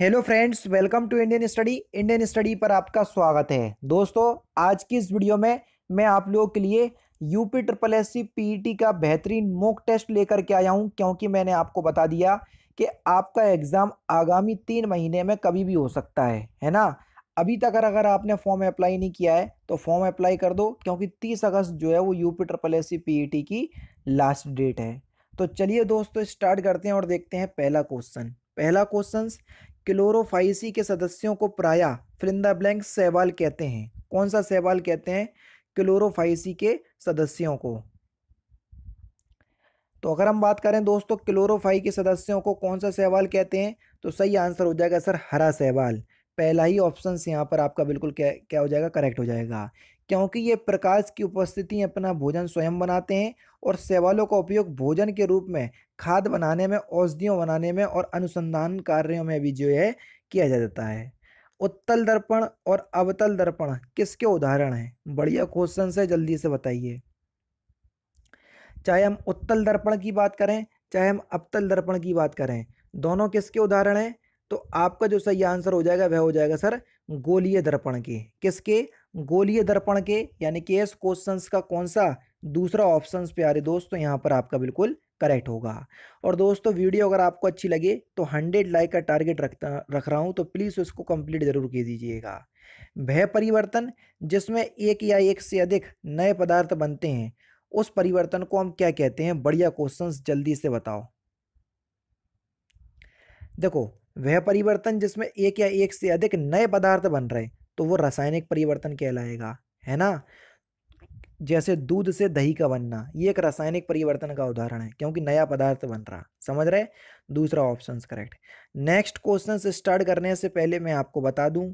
hello friends welcome to Indian study Indian study पर आपका स्वागत है दोस्तों आज की इस वीडियो में मैं आप लोगों के लिए यूपी ट्रिपल एस सी का बेहतरीन मॉक टेस्ट लेकर के आया हूं क्योंकि मैंने आपको बता दिया कि आपका एग्ज़ाम आगामी तीन महीने में कभी भी हो सकता है है ना अभी तक अगर आपने फॉर्म अप्लाई नहीं किया है तो फॉर्म अप्लाई कर दो क्योंकि तीस अगस्त जो है वो यूपी ट्रिपल एस सी की लास्ट डेट है तो चलिए दोस्तों स्टार्ट करते हैं और देखते हैं पहला क्वेश्चन पहला क्वेश्चन क्लोरोफाइसी के सदस्यों को प्राय फ्रिंदा ब्लैंक सहवाल कहते हैं कौन सा सहवाल कहते हैं क्लोरोफाइसी के सदस्यों को तो अगर हम बात करें दोस्तों क्लोरोफाई के सदस्यों को कौन सा सहवाल कहते हैं तो सही आंसर हो जाएगा सर हरा सहवाल पहला ही ऑप्शन यहाँ पर आपका बिल्कुल क्या क्या हो जाएगा करेक्ट हो जाएगा क्योंकि ये प्रकाश की उपस्थिति अपना भोजन स्वयं बनाते हैं और शैवालों का उपयोग भोजन के रूप में खाद बनाने में औषधियों बनाने में और अनुसंधान कार्यों में भी जो है किया जाता है उत्तल दर्पण और अवतल दर्पण किसके उदाहरण हैं बढ़िया क्वेश्चन है जल्दी से बताइए चाहे हम उत्तल दर्पण की बात करें चाहे हम अवतल दर्पण की बात करें दोनों किसके उदाहरण हैं तो आपका जो सही आंसर हो जाएगा वह हो जाएगा सर गोलीय दर्पण के किसके गोलीय दर्पण के यानी कि एस क्वेश्चन का कौन सा दूसरा ऑप्शन प्यारे दोस्तों यहाँ पर आपका बिल्कुल करेक्ट होगा और दोस्तों वीडियो अगर आपको अच्छी लगे तो हंड्रेड लाइक का टारगेट रखता रख रहा हूँ तो प्लीज़ उसको कंप्लीट ज़रूर की दीजिएगा वह परिवर्तन जिसमें एक या एक से अधिक नए पदार्थ बनते हैं उस परिवर्तन को हम क्या कहते हैं बढ़िया क्वेश्चंस जल्दी से बताओ देखो वह परिवर्तन जिसमें एक या एक से अधिक नए पदार्थ बन रहे तो वो रासायनिक परिवर्तन कहलाएगा है ना जैसे दूध से दही का बनना ये एक रासायनिक परिवर्तन का उदाहरण है क्योंकि नया पदार्थ बन रहा समझ रहे दूसरा option correct next question start करने से पहले मैं आपको बता दूं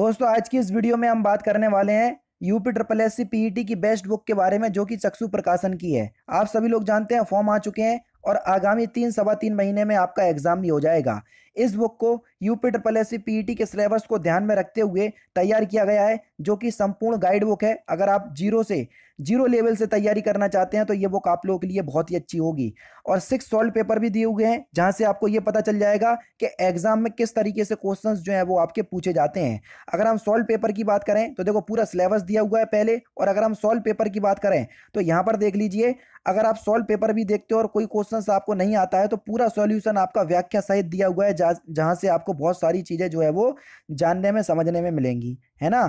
दोस्तों आज की इस वीडियो में हम बात करने वाले हैं UP triple S C PET की बेस्ट बुक के बारे में जो कि चक्षु प्रकाशन की है आप सभी लोग जानते हैं फॉर्म आ चुके हैं और आगामी तीन सवा तीन महीने में आपका एग्जाम भी हो जाएगा इस बुक को यूपीटर प्लस पीईटी के सिलेबस को ध्यान में रखते हुए तैयार किया गया है जो कि संपूर्ण गाइड बुक है अगर आप जीरो से जीरो लेवल से तैयारी करना चाहते हैं तो ये बुक आप लोगों के लिए बहुत ही अच्छी होगी और सिक्स सॉल्व पेपर भी दिए हुए हैं जहां से आपको ये पता चल जाएगा कि एग्जाम में किस तरीके से क्वेश्चंस जो है वो आपके पूछे जाते हैं अगर हम सॉल्व पेपर की बात करें तो देखो पूरा सिलेबस दिया हुआ है पहले और अगर हम सॉल्व पेपर की बात करें तो यहाँ पर देख लीजिए अगर आप सॉल्व पेपर भी देखते हो और कोई क्वेश्चन आपको नहीं आता है तो पूरा सॉल्यूशन आपका व्याख्या सहित दिया हुआ है जहाँ से आपको बहुत सारी चीज़ें जो है वो जानने में समझने में मिलेंगी है ना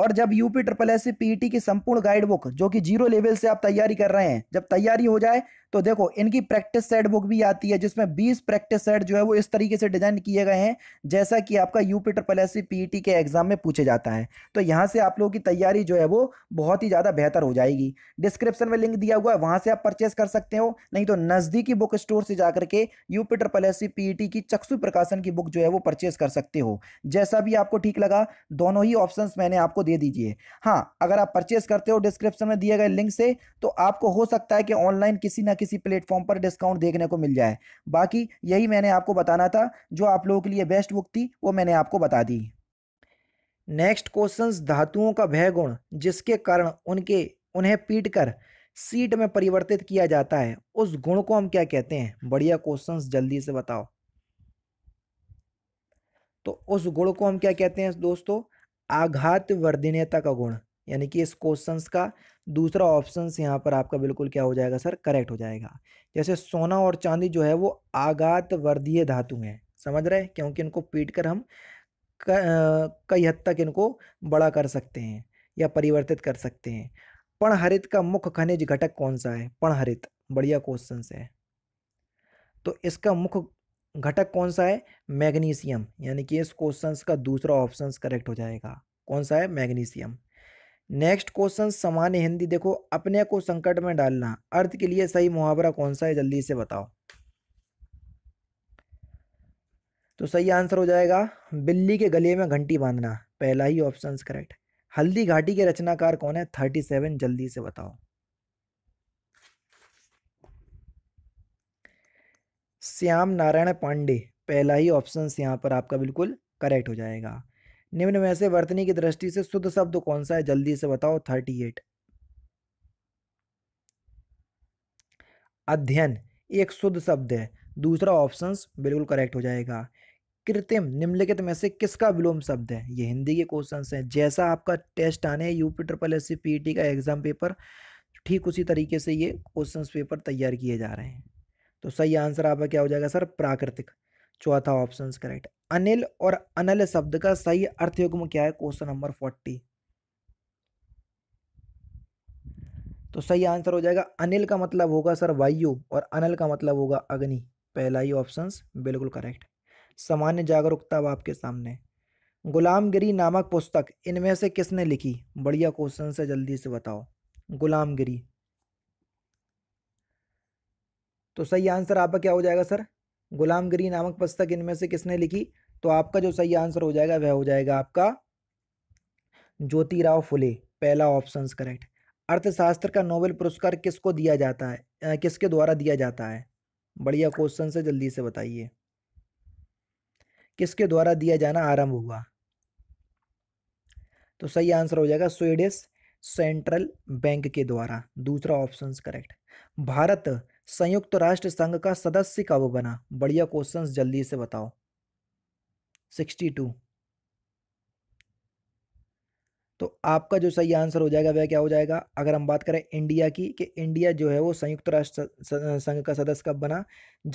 और जब UP triple S C PET की संपूर्ण गाइड बुक जो कि जीरो लेवल से आप तैयारी कर रहे हैं जब तैयारी हो जाए तो देखो इनकी प्रैक्टिस सेट बुक भी आती है जिसमें 20 प्रैक्टिस सेट जो है वो इस तरीके से डिजाइन किए गए हैं जैसा कि आपका यू पी ट्रिपल पी के एग्जाम में पूछे जाता है तो यहाँ से आप लोगों की तैयारी जो है वो बहुत ही ज़्यादा बेहतर हो जाएगी डिस्क्रिप्शन में लिंक दिया हुआ है वहाँ से आप परचेस कर सकते हो नहीं तो नज़दीकी बुक स्टोर से जाकर के यू पी ट्रिपल पी की चक्षु प्रकाशन की बुक जो है वो परचेस कर सकते हो जैसा भी आपको ठीक लगा दोनों ही ऑप्शन मैंने आपको दे दीजिए हाँ अगर आप परचेस करते हो डिस्क्रिप्शन में दिए गए लिंक से तो आपको हो सकता है कि ऑनलाइन किसी ना किसी प्लेटफॉर्म पर डिस्काउंट देखने को मिल जाए बाकी यही मैंने आपको बताना था जो आप लोगों के लिए बेस्ट बुक थी वो मैंने आपको बता दी नेक्स्ट क्वेश्चन धातुओं का भय गुण जिसके कारण उनके उन्हें पीट कर सीट में परिवर्तित किया जाता है उस गुण को हम क्या कहते हैं बढ़िया क्वेश्चन जल्दी से बताओ तो उस गुण को हम क्या कहते हैं दोस्तों आघात वर्धनीयता का गुण यानी कि इस क्वेश्चन का दूसरा ऑप्शन यहाँ पर आपका बिल्कुल क्या हो जाएगा सर करेक्ट हो जाएगा जैसे सोना और चांदी जो है वो आघात वर्दीय धातु हैं समझ रहे क्योंकि इनको पीट कर हम कई हद तक इनको बड़ा कर सकते हैं या परिवर्तित कर सकते हैं पणहरित का मुख्य खनिज घटक कौन सा है पणहरित बढ़िया क्वेश्चन है तो इसका मुख्य घटक कौन सा है मैग्नीशियम यानी कि इस क्वेश्चन का दूसरा ऑप्शन करेक्ट हो जाएगा कौन सा है मैग्नीशियम नेक्स्ट क्वेश्चन सामान्य हिंदी देखो अपने को संकट में डालना अर्थ के लिए सही मुहावरा कौन सा है जल्दी से बताओ तो सही आंसर हो जाएगा बिल्ली के गले में घंटी बांधना पहला ही ऑप्शन करेक्ट हल्दी घाटी के रचनाकार कौन है थर्टी सेवन जल्दी से बताओ श्याम नारायण पांडे पहला ही ऑप्शन यहां पर आपका बिल्कुल करेक्ट हो जाएगा निम्न में से वर्तनी की दृष्टि से शुद्ध शब्द कौन सा है जल्दी से बताओ थर्टी एट अध्ययन एक शुद्ध शब्द है दूसरा ऑप्शन बिल्कुल करेक्ट हो जाएगा कृत्रिम निम्नलिखित में से किसका विलोम शब्द है ये हिंदी के क्वेश्चंस हैं जैसा आपका टेस्ट आने यूपी ट्रिपल एस सी का एग्ज़ाम पेपर ठीक उसी तरीके से ये क्वेश्चंस पेपर तैयार किए जा रहे हैं तो सही आंसर आपका क्या हो जाएगा सर प्राकृतिक चौथा ऑप्शन करेक्ट अनिल और अनल शब्द का सही अर्थयुग्म क्या है क्वेश्चन नंबर फोर्टी तो सही आंसर हो जाएगा अनिल का मतलब होगा सर वायु और अनल का मतलब होगा अग्नि पहला ही ऑप्शन बिल्कुल करेक्ट सामान्य जागरूकता अब आपके सामने गुलामगिरी नामक पुस्तक इनमें से किसने लिखी बढ़िया क्वेश्चन से जल्दी से बताओ गुलामगिरी तो सही आंसर आपका क्या हो जाएगा सर गुलामगिरी नामक पुस्तक इनमें से किसने लिखी तो आपका जो सही आंसर हो जाएगा वह हो जाएगा आपका ज्योतिराव फुले पहला ऑप्शन करेक्ट अर्थशास्त्र का नोबेल पुरस्कार किसको दिया जाता है किसके द्वारा दिया जाता है बढ़िया क्वेश्चन से जल्दी से बताइए किसके द्वारा दिया जाना आरंभ हुआ तो सही आंसर हो जाएगा स्वीडिश सेंट्रल बैंक के द्वारा दूसरा ऑप्शन करेक्ट भारत संयुक्त राष्ट्र संघ का सदस्य कब बना बढ़िया क्वेश्चंस जल्दी से बताओ सिक्सटी टू तो आपका जो सही आंसर हो जाएगा वह क्या हो जाएगा अगर हम बात करें इंडिया की कि इंडिया जो है वो संयुक्त राष्ट्र संघ का सदस्य कब बना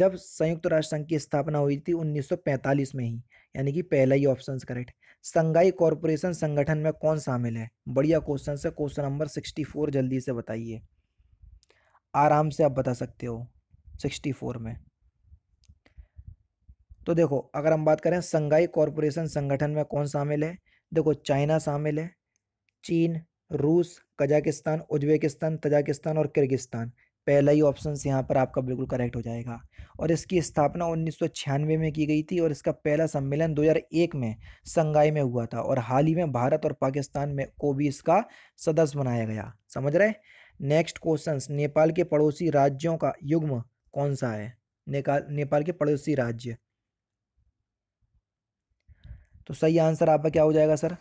जब संयुक्त राष्ट्र संघ की स्थापना हुई थी 1945 में ही यानी कि पहला ही ऑप्शन करेक्ट संघाई कॉरपोरेशन संगठन में कौन शामिल है बढ़िया क्वेश्चन से क्वेश्चन नंबर सिक्सटी जल्दी से बताइए आराम से आप बता सकते हो सिक्सटी फोर में तो देखो अगर हम बात करें संघाई कॉरपोरेशन संगठन में कौन शामिल है देखो चाइना शामिल है चीन रूस कजाकिस्तान उज्बेकिस्तान तजाकिस्तान और किर्गिस्तान पहला ही ऑप्शन यहाँ पर आपका बिल्कुल करेक्ट हो जाएगा और इसकी स्थापना उन्नीस में की गई थी और इसका पहला सम्मेलन 2001 में संघाई में हुआ था और हाल ही में भारत और पाकिस्तान में को भी इसका सदस्य बनाया गया समझ रहे नेक्स्ट क्वेश्चन नेपाल के पड़ोसी राज्यों का युग्म कौन सा है नेपाल के पड़ोसी राज्य तो सही आंसर आपका क्या हो जाएगा सर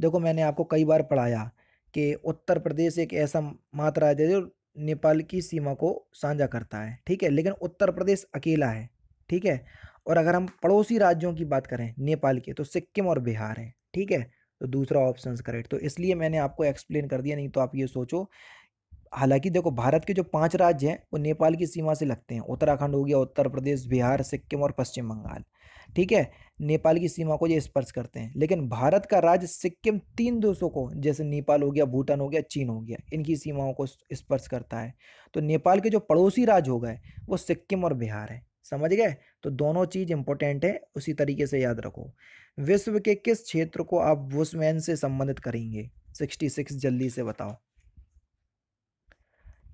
देखो मैंने आपको कई बार पढ़ाया कि उत्तर प्रदेश एक ऐसा मात्र राज्य है जो नेपाल की सीमा को साझा करता है ठीक है लेकिन उत्तर प्रदेश अकेला है ठीक है और अगर हम पड़ोसी राज्यों की बात करें नेपाल के तो सिक्किम और बिहार है ठीक है तो दूसरा ऑप्शन करेक्ट तो इसलिए मैंने आपको एक्सप्लेन कर दिया नहीं तो आप ये सोचो हालांकि देखो भारत के जो पांच राज्य हैं वो नेपाल की सीमा से लगते हैं उत्तराखंड हो गया उत्तर प्रदेश बिहार सिक्किम और पश्चिम बंगाल ठीक है नेपाल की सीमा को ये स्पर्श करते हैं लेकिन भारत का राज्य सिक्किम तीन देशों को जैसे नेपाल हो गया भूटान हो गया चीन हो गया इनकी सीमाओं को स्पर्श करता है तो नेपाल के जो पड़ोसी राज्य हो गए वो सिक्किम और बिहार है समझ गए तो दोनों चीज़ इंपॉर्टेंट है उसी तरीके से याद रखो विश्व के किस क्षेत्र को आप वुसमैन से संबंधित करेंगे सिक्सटी सिक्स जल्दी से बताओ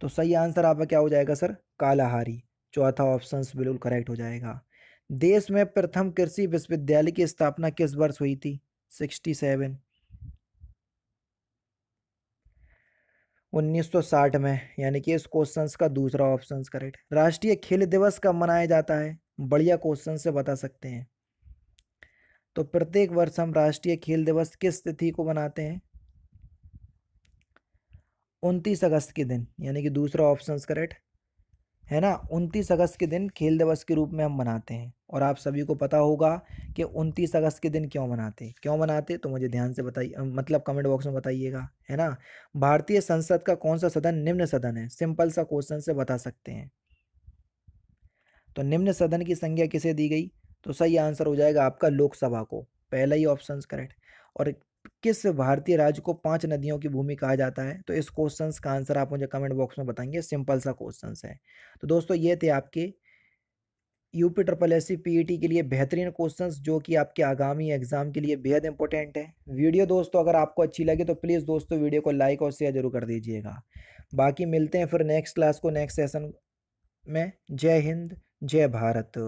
तो सही आंसर आपका क्या हो जाएगा सर कालाहारी चौथा ऑप्शन बिल्कुल करेक्ट हो जाएगा देश में प्रथम कृषि विश्वविद्यालय की स्थापना किस वर्ष हुई थी सिक्सटी सेवन 1960 में यानी कि इस क्वेश्चन का दूसरा ऑप्शन करेक्ट राष्ट्रीय खेल दिवस कब मनाया जाता है बढ़िया क्वेश्चन से बता सकते हैं तो प्रत्येक वर्ष हम राष्ट्रीय खेल दिवस किस तिथि को मनाते हैं उनतीस अगस्त के दिन यानी कि दूसरा ऑप्शन करेक्ट है ना उनतीस अगस्त के दिन खेल दिवस के रूप में हम मनाते हैं और आप सभी को पता होगा कि उनतीस अगस्त के दिन क्यों मनाते हैं क्यों मनाते तो मुझे ध्यान से बताइए मतलब कमेंट बॉक्स में बताइएगा है ना भारतीय संसद का कौन सा सदन निम्न सदन है सिंपल सा क्वेश्चन से बता सकते हैं तो निम्न सदन की संज्ञा किसे दी गई तो सही आंसर हो जाएगा आपका लोकसभा को पहला ही ऑप्शन करेक्ट और किस भारतीय राज्य को पांच नदियों की भूमि कहा जाता है तो इस क्वेश्चन का आंसर आप मुझे कमेंट बॉक्स में बताएंगे सिंपल सा क्वेश्चन है तो दोस्तों ये थे आपके UP triple S C PET के लिए बेहतरीन क्वेश्चंस जो कि आपके आगामी एग्जाम के लिए बेहद इंपॉर्टेंट है वीडियो दोस्तों अगर आपको अच्छी लगे तो प्लीज़ दोस्तों वीडियो को लाइक और शेयर जरूर कर दीजिएगा बाकी मिलते हैं फिर नेक्स्ट क्लास को नेक्स्ट सेशन में जय हिंद जय भारत